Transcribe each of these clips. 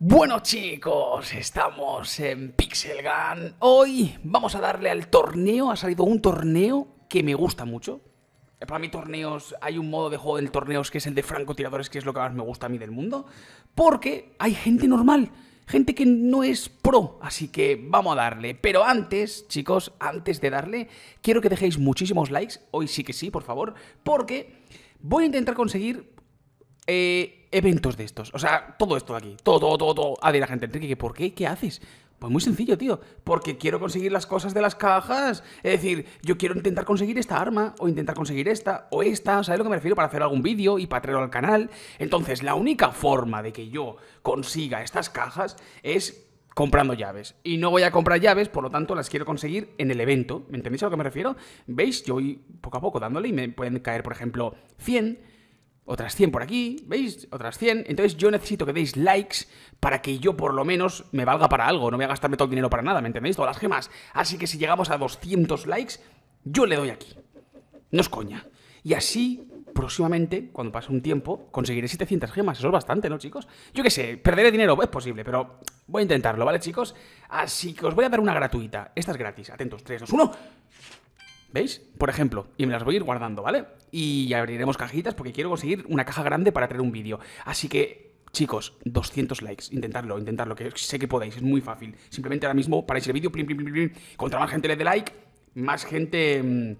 Bueno chicos, estamos en Pixel Gun. Hoy vamos a darle al torneo. Ha salido un torneo que me gusta mucho. Para mí torneos, hay un modo de juego del torneos que es el de francotiradores, que es lo que más me gusta a mí del mundo. Porque hay gente normal, gente que no es pro. Así que vamos a darle. Pero antes, chicos, antes de darle, quiero que dejéis muchísimos likes. Hoy sí que sí, por favor. Porque voy a intentar conseguir eh, eventos de estos. O sea, todo esto de aquí. Todo, todo, todo, A ver, la gente, que ¿por qué? ¿Qué haces? Pues muy sencillo, tío. Porque quiero conseguir las cosas de las cajas. Es decir, yo quiero intentar conseguir esta arma, o intentar conseguir esta, o esta, ¿sabes a lo que me refiero? Para hacer algún vídeo y para traerlo al canal. Entonces, la única forma de que yo consiga estas cajas es comprando llaves. Y no voy a comprar llaves, por lo tanto las quiero conseguir en el evento. ¿Me entendéis a lo que me refiero? ¿Veis? Yo voy poco a poco dándole y me pueden caer, por ejemplo, 100 otras 100 por aquí, ¿veis? Otras 100. Entonces yo necesito que deis likes para que yo por lo menos me valga para algo. No voy a gastarme todo el dinero para nada, ¿me entendéis? Todas las gemas. Así que si llegamos a 200 likes, yo le doy aquí. No es coña. Y así, próximamente, cuando pase un tiempo, conseguiré 700 gemas. Eso es bastante, ¿no, chicos? Yo qué sé, perderé dinero, es posible, pero voy a intentarlo, ¿vale, chicos? Así que os voy a dar una gratuita. Esta es gratis. Atentos, 3, 2, 1... ¿Veis? Por ejemplo, y me las voy a ir guardando, ¿vale? Y abriremos cajitas porque quiero conseguir una caja grande para traer un vídeo. Así que, chicos, 200 likes. Intentadlo, intentadlo, que sé que podéis, es muy fácil. Simplemente ahora mismo, para el vídeo, plim, plim, plim, plim, Contra más gente le dé like, más gente... Mm,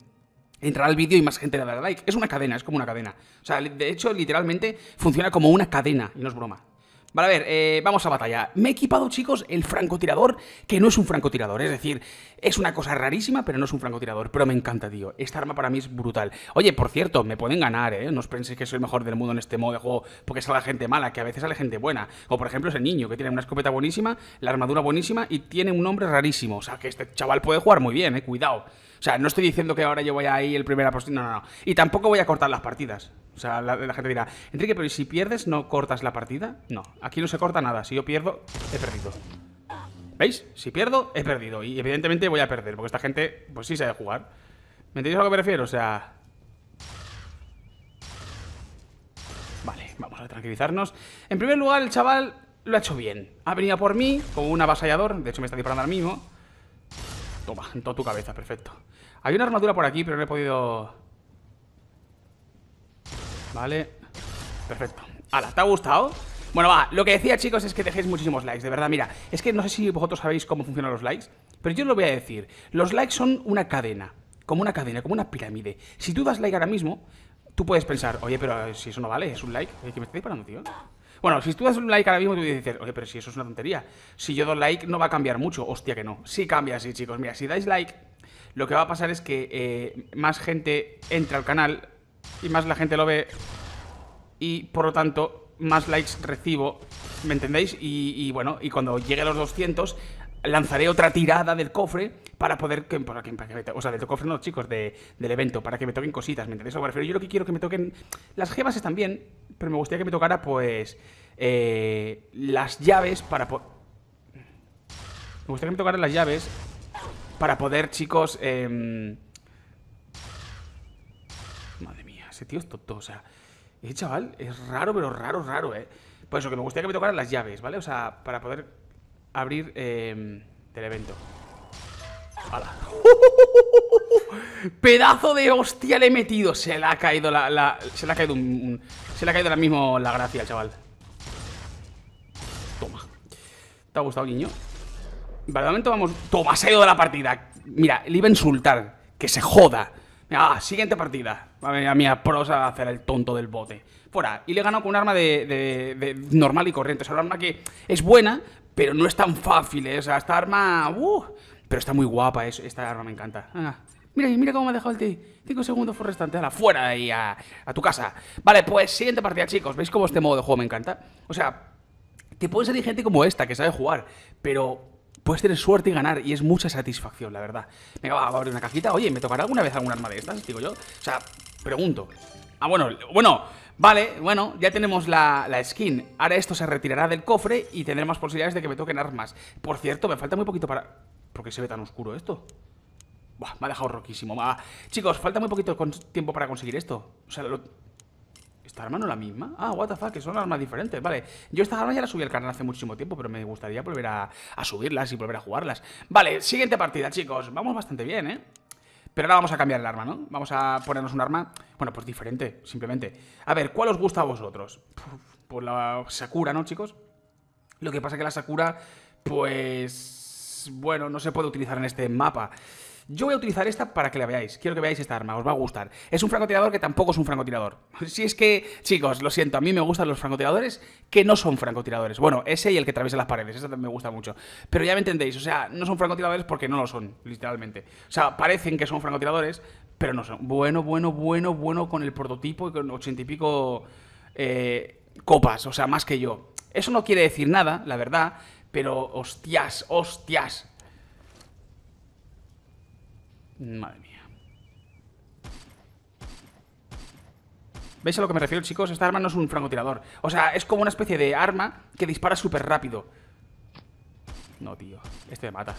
entrará al vídeo y más gente le dará like. Es una cadena, es como una cadena. O sea, de hecho, literalmente funciona como una cadena, y no es broma. Vale, a ver, eh, vamos a batalla. Me he equipado, chicos, el francotirador, que no es un francotirador, es decir, es una cosa rarísima, pero no es un francotirador, pero me encanta, tío. Esta arma para mí es brutal. Oye, por cierto, me pueden ganar, ¿eh? No os penséis que soy el mejor del mundo en este modo de juego, porque sale gente mala, que a veces sale gente buena. O, por ejemplo, ese niño, que tiene una escopeta buenísima, la armadura buenísima y tiene un nombre rarísimo. O sea, que este chaval puede jugar muy bien, ¿eh? Cuidado. O sea, no estoy diciendo que ahora yo voy ahí el primer no, no, no. Y tampoco voy a cortar las partidas. O sea, la, gente dirá, Enrique, pero si pierdes no cortas la partida? No, aquí no se corta nada. Si yo pierdo, he perdido. ¿Veis? Si pierdo, he perdido. Y evidentemente voy a perder, porque esta gente, pues sí sabe jugar. ¿Me entendéis a lo que prefiero O sea... Vale, vamos a tranquilizarnos. En primer lugar, el chaval lo ha hecho bien. Ha venido por mí, como un avasallador. De hecho, me está disparando al mismo. Toma, en toda tu cabeza, perfecto. Hay una armadura por aquí, pero no he podido... Vale. Perfecto. Hala, ¿te ha gustado? Bueno, va, lo que decía, chicos, es que dejéis muchísimos likes, de verdad, mira, es que no sé si vosotros sabéis cómo funcionan los likes, pero yo os lo voy a decir. Los likes son una cadena, como una cadena, como una pirámide. Si tú das like ahora mismo, tú puedes pensar, oye, pero eh, si eso no vale, es un like, ¿qué me estáis disparando tío? Bueno, si tú das un like ahora mismo, tú decir, oye, pero si eso es una tontería. Si yo doy like, no va a cambiar mucho. Hostia, que no. Sí cambia, sí, chicos. Mira, si dais like, lo que va a pasar es que eh, más gente entra al canal, y más la gente lo ve y por lo tanto más likes recibo, ¿me entendéis? Y, bueno, y cuando llegue a los 200 lanzaré otra tirada del cofre para poder para o sea, del cofre no, chicos, del evento, para que me toquen cositas, ¿me entendéis? O yo lo que quiero que me toquen, las gemas están bien, pero me gustaría que me tocara, pues, eh, las llaves para Me gustaría que me tocaran las llaves para poder, chicos, eh ese tío es tonto, o sea, ese eh, chaval es raro, pero raro, raro, ¿eh? Por eso que me gustaría que me tocaran las llaves, ¿vale? O sea, para poder abrir em, el evento. ¡Hala! ¡Pedazo de hostia le he metido! Se le ha caído la... se le ha caído un, Se le ha caído ahora mismo la gracia chaval. Toma. ¿Te ha gustado, niño? Vale, vamos... Toma, se ha ido de la partida. Mira, le iba a insultar. Que se joda. Ah, siguiente partida. A ver, a prosa a hacer el tonto del bote. Fuera. Y le ganó con un arma de, de, normal y corriente. O sea, un arma que es buena, pero no es tan fácil. ¿eh? O sea, esta arma. Uh, pero está muy guapa. esta arma me encanta. Ah, mira, mira cómo me ha dejado el ti. Cinco segundos por restante. fuera y a, a tu casa. Vale, pues siguiente partida, chicos. ¿Veis cómo este modo de juego me encanta? O sea, te puede salir gente como esta que sabe jugar, pero puedes tener suerte y ganar. Y es mucha satisfacción, la verdad. Venga, va, a abrir una cajita. Oye, ¿me tocará alguna vez alguna arma de estas? Digo yo. O sea, pregunto. Ah, bueno, bueno, vale, bueno, ya tenemos la, skin. Ahora esto se retirará del cofre y tendremos posibilidades de que me toquen armas. Por cierto, me falta muy poquito para... ¿Por qué se ve tan oscuro esto? Buah, me ha dejado roquísimo. Ah, chicos, falta muy poquito tiempo para conseguir esto. O sea, lo, ¿Esta arma no es la misma? Ah, what the fuck, que son armas diferentes, vale. Yo estas armas ya la subí al canal hace muchísimo tiempo, pero me gustaría volver a, a subirlas y volver a jugarlas. Vale, siguiente partida, chicos. Vamos bastante bien, ¿eh? Pero ahora vamos a cambiar el arma, ¿no? Vamos a ponernos un arma, bueno, pues diferente, simplemente. A ver, ¿cuál os gusta a vosotros? Pues la Sakura, ¿no, chicos? Lo que pasa es que la Sakura, pues... Bueno, no se puede utilizar en este mapa. Yo voy a utilizar esta para que la veáis. Quiero que veáis esta arma, os va a gustar. Es un francotirador que tampoco es un francotirador. Si es que, chicos, lo siento, a mí me gustan los francotiradores que no son francotiradores. Bueno, ese y el que atraviesa las paredes, ese me gusta mucho. Pero ya me entendéis, o sea, no son francotiradores porque no lo son, literalmente. O sea, parecen que son francotiradores, pero no son. Bueno, bueno, bueno, bueno con el prototipo y con ochenta y pico eh, copas, o sea, más que yo. Eso no quiere decir nada, la verdad, pero hostias, hostias. Madre mía. ¿Veis a lo que me refiero, chicos? Esta arma no es un francotirador. O sea, es como una especie de arma que dispara súper rápido. No, tío. Este me mata.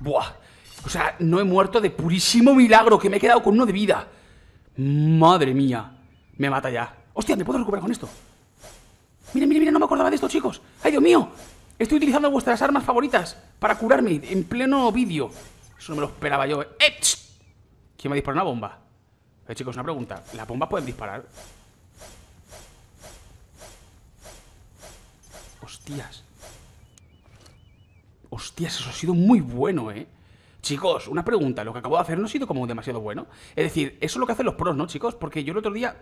Buah. O sea, no he muerto de purísimo milagro que me he quedado con uno de vida. Madre mía. Me mata ya. Hostia, ¿me puedo recuperar con esto? Mira, mira, mira, no me acordaba de esto, chicos. ¡Ay, Dios mío! Estoy utilizando vuestras armas favoritas para curarme en pleno vídeo. Eso no me lo esperaba yo. ¿eh? ¡Eh! ¿Quién me disparado una bomba? Eh, chicos, una pregunta. ¿Las bombas pueden disparar? Hostias. Hostias, eso ha sido muy bueno, ¿eh? Chicos, una pregunta. Lo que acabo de hacer no ha sido como demasiado bueno. Es decir, eso es lo que hacen los pros, ¿no, chicos? Porque yo el otro día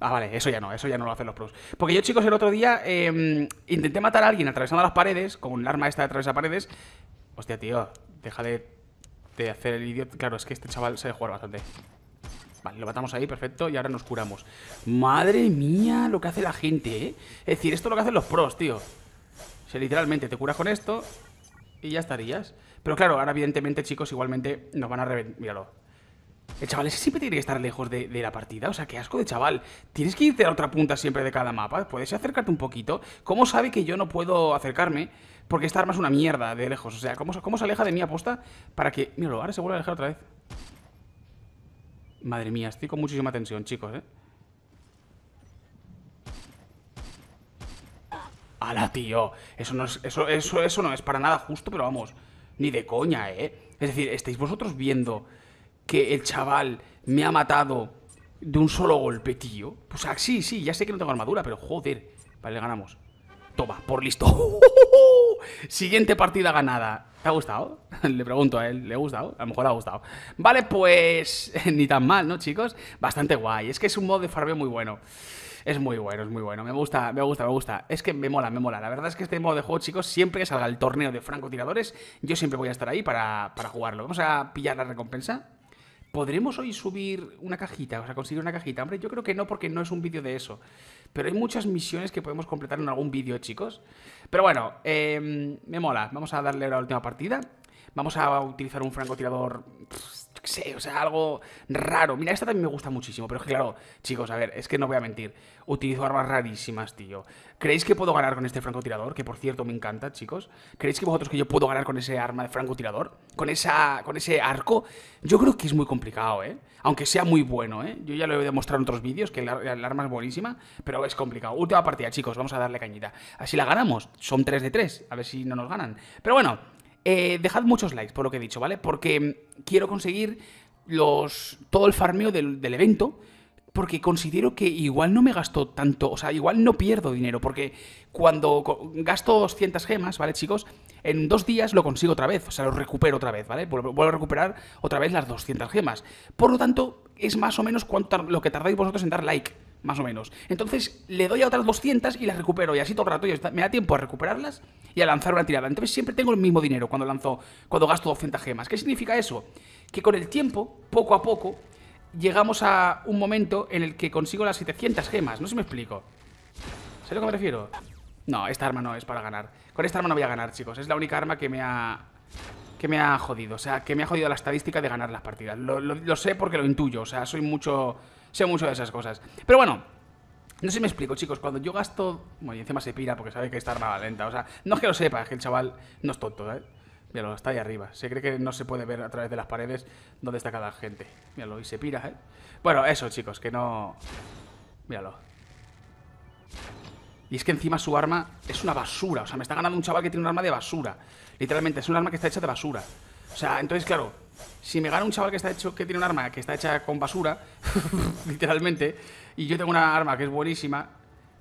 Ah, vale, eso ya no, eso ya no lo hacen los pros. Porque yo, chicos, el otro día em, intenté matar a alguien atravesando las paredes, con un arma esta de atravesar paredes. Hostia, tío, deja de, de hacer el idiota. Claro, es que este chaval sabe jugar bastante. Vale, lo matamos ahí, perfecto, y ahora nos curamos. Madre mía, lo que hace la gente, ¿eh? Es decir, esto es lo que hacen los pros, tío. O sea, literalmente, te curas con esto y ya estarías. Pero claro, ahora evidentemente, chicos, igualmente nos van a reventar. Míralo, el eh, chaval ese siempre tiene que estar lejos de, la partida. O sea, qué asco de chaval. Tienes que irte a otra punta siempre de cada mapa. Puedes acercarte un poquito. ¿Cómo sabe que yo no puedo acercarme? Porque esta arma es una mierda de lejos. O sea, ¿cómo, se aleja de mi aposta para que... Míralo, ahora se vuelve a alejar otra vez. Madre mía, estoy con muchísima tensión, chicos, ¿eh? ¡Hala, tío! Eso no es, eso, eso, eso no es para nada justo, pero vamos, ni de coña, ¿eh? Es decir, estáis vosotros viendo que el chaval me ha matado de un solo golpe, tío. Pues sí, sí, ya sé que no tengo armadura, pero joder. Vale, ganamos. Toma, por listo. Siguiente partida ganada. ¿Te ha gustado? Le pregunto a él, ¿le ha gustado? A lo mejor le ha gustado. Vale, pues ni tan mal, ¿no, chicos? Bastante guay. Es que es un modo de farbe muy bueno. Es muy bueno, es muy bueno. Me gusta, me gusta, me gusta. Es que me mola, me mola. La verdad es que este modo de juego, chicos, siempre que salga el torneo de francotiradores, yo siempre voy a estar ahí para jugarlo. Vamos a pillar la recompensa. ¿Podremos hoy subir una cajita? O sea, conseguir una cajita. Hombre, yo creo que no, porque no es un vídeo de eso. Pero hay muchas misiones que podemos completar en algún vídeo, chicos. Pero bueno, em, me mola. Vamos a darle la última partida. Vamos a utilizar un francotirador o sea, algo raro. Mira, esta también me gusta muchísimo, pero es que claro, chicos, a ver, es que no voy a mentir. Utilizo armas rarísimas, tío. ¿Creéis que puedo ganar con este francotirador? Que por cierto me encanta, chicos. ¿Creéis que vosotros que yo puedo ganar con ese arma de francotirador? ¿Con, esa, con ese arco? Yo creo que es muy complicado, ¿eh? Aunque sea muy bueno, ¿eh? Yo ya lo he demostrado en otros vídeos, que el arma es buenísima, pero es complicado. Última partida, chicos, vamos a darle cañita. Así la ganamos. Son 3 de 3, a ver si no nos ganan. Pero bueno, eh, dejad muchos likes por lo que he dicho, ¿vale? Porque quiero conseguir los, todo el farmeo del, evento porque considero que igual no me gasto tanto, o sea, igual no pierdo dinero, porque cuando gasto 200 gemas, ¿vale, chicos? En dos días lo consigo otra vez, o sea, lo recupero otra vez, ¿vale? Vuelvo a recuperar otra vez las 200 gemas. Por lo tanto, es más o menos cuánto, lo que tardáis vosotros en dar like más o menos. Entonces le doy a otras 200 y las recupero, y así todo el rato, me da tiempo a recuperarlas y a lanzar una tirada. Entonces siempre tengo el mismo dinero cuando lanzo, cuando gasto 200 gemas. ¿Qué significa eso? Que con el tiempo, poco a poco, llegamos a un momento en el que consigo las 700 gemas. No sé si me explico. sé lo que me refiero? No, esta arma no es para ganar. Con esta arma no voy a ganar, chicos. Es la única arma que me ha... Que me ha jodido. O sea, que me ha jodido la estadística de ganar las partidas. lo sé porque lo intuyo. O sea, soy mucho sé mucho de esas cosas. Pero bueno, no sé si me explico, chicos. Cuando yo gasto. Bueno, y encima se pira porque sabe que está va lenta. O sea, no es que lo sepa, es que el chaval no es tonto, ¿eh? Míralo, está ahí arriba. Se cree que no se puede ver a través de las paredes dónde está cada gente. Míralo, y se pira, ¿eh? Bueno, eso, chicos, que no. Míralo. Y es que encima su arma es una basura. O sea, me está ganando un chaval que tiene un arma de basura. Literalmente, es un arma que está hecha de basura. O sea, entonces, claro, si me gana un chaval que está hecho, que tiene un arma que está hecha con basura, literalmente, y yo tengo una arma que es buenísima,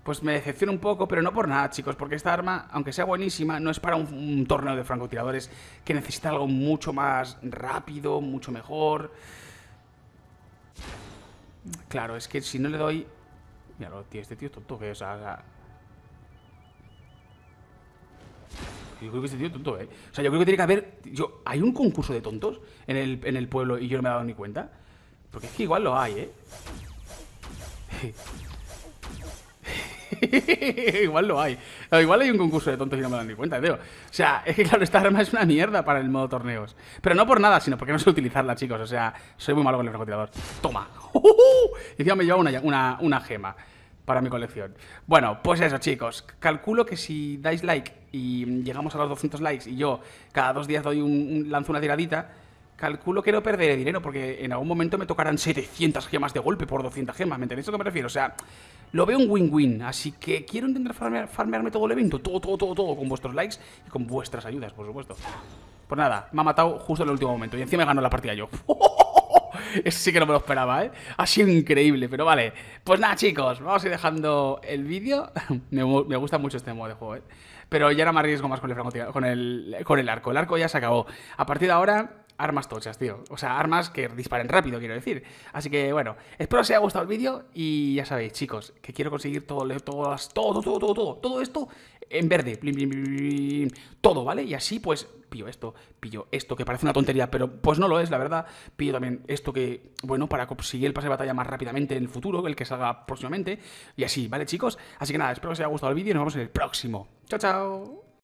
pues me decepciona un poco, pero no por nada, chicos, porque esta arma, aunque sea buenísima, no es para un, torneo de francotiradores que necesita algo mucho más rápido, mucho mejor. Claro, es que si no le doy. Míralo, tío, este tío es tonto, que, o haga... Yo creo que este tío es tonto, ¿eh? O sea, yo creo que tiene que haber. Yo, ¿Hay un concurso de tontos en el, en el pueblo y yo no me he dado ni cuenta? Porque es que igual lo hay, ¿eh? igual lo hay. igual hay un concurso de tontos y no me he dado ni cuenta, tío. O sea, es que claro, esta arma es una mierda para el modo torneos. Pero no por nada, sino porque no sé utilizarla, chicos. O sea, soy muy malo con el francotirador. ¡Toma! Y encima me lleva una, una, una gema para mi colección. Bueno, pues eso, chicos. Calculo que si dais like y llegamos a los 200 likes y yo cada dos días doy un, lanzo una tiradita, calculo que no perderé dinero porque en algún momento me tocarán 700 gemas de golpe por 200 gemas, ¿me entendéis a que me refiero? O sea, lo veo un win-win, así que quiero intentar farmearme todo el evento, todo, todo, todo, todo, con vuestros likes y con vuestras ayudas, por supuesto. Pues nada, me ha matado justo en el último momento y encima me ganó la partida yo. Eso sí que no me lo esperaba, ¿eh? Ha sido increíble, pero vale. Pues nada, chicos, vamos a ir dejando el vídeo. me, gusta mucho este modo de juego, ¿eh? pero ya era más riesgo más con con el arco. El arco ya se acabó. A partir de ahora armas tochas, tío. O sea, armas que disparen rápido, quiero decir. Así que bueno, espero os haya gustado el vídeo y ya sabéis, chicos, que quiero conseguir todo, todo, todo, todo, todo, todo, esto en verde. todo, ¿vale? Y así pues pillo esto, pillo esto, que parece una tontería, pero pues no lo es, la verdad. Pillo también esto que, bueno, para conseguir el pase de batalla más rápidamente en el futuro, el que salga próximamente. Y así, ¿vale, chicos? Así que nada, espero que os haya gustado el vídeo y nos vemos en el próximo. Chao, chao.